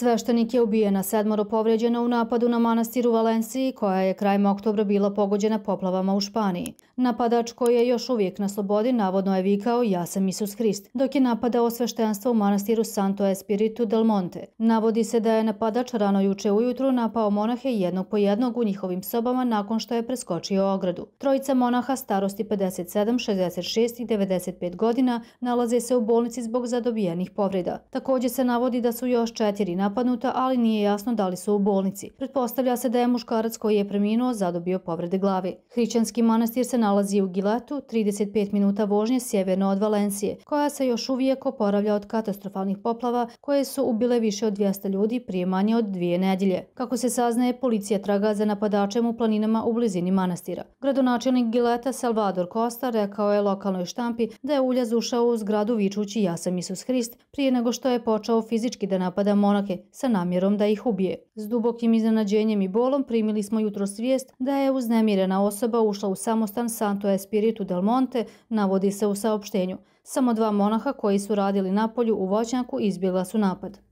Sveštenik je ubijena sedmoro povređena u napadu na manastir u Valenciji, koja je krajem oktobra bila pogođena poplavama u Španiji. Napadač koji je još uvijek na slobodi navodno je vikao Ja sam Isus Hrist, dok je napadao sveštenstvo u manastiru Santo Espiritu del Monte. Navodi se da je napadač rano juče ujutru napao monahe jednog po jednog u njihovim sobama nakon što je preskočio ogradu. Trojica monaha starosti 57, 66 i 95 godina nalaze se u bolnici zbog zadobijenih povreda. Također se navodi da su još četiri napadača napadnuta, ali nije jasno da li su u bolnici. Pretpostavlja se da je muškarac koji je preminuo zadobio povrede glave. Hrićanski manastir se nalazi u Gilatu, 35 minuta vožnje sjeverno od Valencije, koja se još uvijek oporavlja od katastrofalnih poplava koje su ubile više od 200 ljudi prije manje od dvije nedjelje. Kako se saznaje, policija traga za napadačem u planinama u blizini manastira. Gradonačelnik Gileta Salvador Costa rekao je lokalnoj štampi da je ulja zušao u zgradu vičući Ja sam Isus Hrist prije nego što je počeo fizički da napada monak oznake sa namjerom da ih ubije. S dubokim iznenađenjem i bolom primili smo jutro svijest da je uznemirena osoba ušla u samostan Santo Espiritu del Monte, navodi se u saopštenju. Samo dva monaha koji su radili na polju u voćnjaku izbjegla su napad.